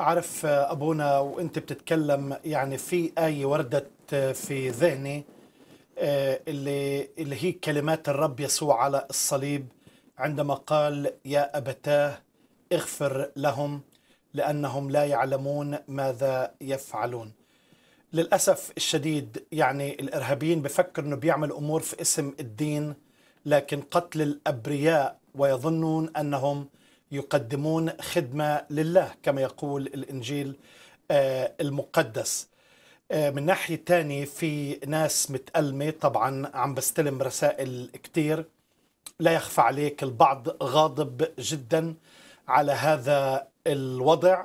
أعرف أبونا وأنت بتتكلم يعني في آية وردت آه، في ذهني آه، اللي, اللي هي كلمات الرب يسوع على الصليب عندما قال يا أبتاه اغفر لهم لأنهم لا يعلمون ماذا يفعلون للأسف الشديد يعني الإرهابيين بفكر أنه بيعمل أمور في اسم الدين لكن قتل الأبرياء ويظنون أنهم يقدمون خدمه لله كما يقول الانجيل آه، المقدس آه، من ناحيه تانية في ناس متألمه طبعا عم بستلم رسائل كتير لا يخفى عليك البعض غاضب جدا على هذا الوضع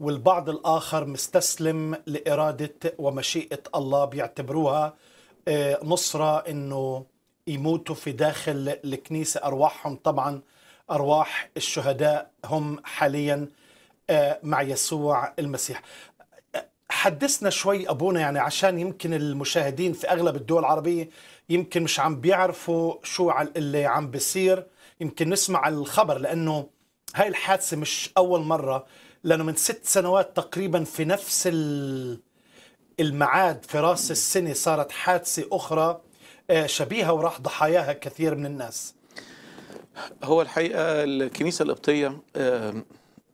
والبعض الآخر مستسلم لإرادة ومشيئة الله بيعتبروها آه، نصرة أنه يموتوا في داخل الكنيسة أرواحهم طبعا أرواح الشهداء هم حاليا آه، مع يسوع المسيح حدثنا شوي أبونا يعني عشان يمكن المشاهدين في أغلب الدول العربية يمكن مش عم بيعرفوا شو اللي عم بيصير يمكن نسمع الخبر لأنه هاي الحادثة مش أول مرة لأنه من ست سنوات تقريبا في نفس المعاد في راس السنة صارت حادثة أخرى آه، شبيهة وراح ضحاياها كثير من الناس هو الحقيقة الكنيسة القبطية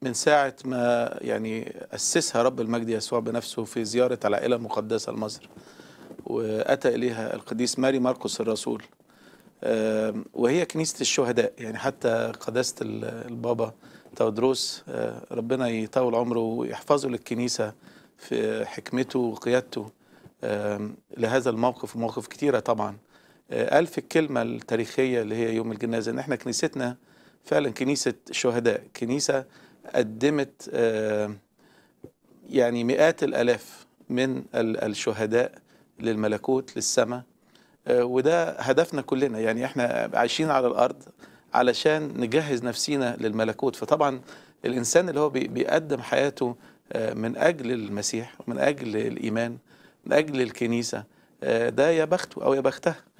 من ساعة ما يعني أسسها رب المجد يسوع بنفسه في زيارة العائلة المقدسة لمصر وأتى إليها القديس ماري ماركوس الرسول وهي كنيسة الشهداء يعني حتى قداسة البابا تودروس آه، ربنا يطول عمره ويحفظه للكنيسة في حكمته وقيادته لهذا الموقف ومواقف كثيره طبعاً قال آه، في الكلمة التاريخية اللي هي يوم الجنازة إن إحنا كنيستنا فعلا كنيسة شهداء كنيسة قدمت آه، يعني مئات الألاف من الشهداء للملكوت للسماء آه، وده هدفنا كلنا يعني إحنا عايشين على الأرض علشان نجهز نفسينا للملكوت فطبعا الإنسان اللي هو بيقدم حياته من أجل المسيح ومن أجل الإيمان من أجل الكنيسة ده يا بخته أو يا بختها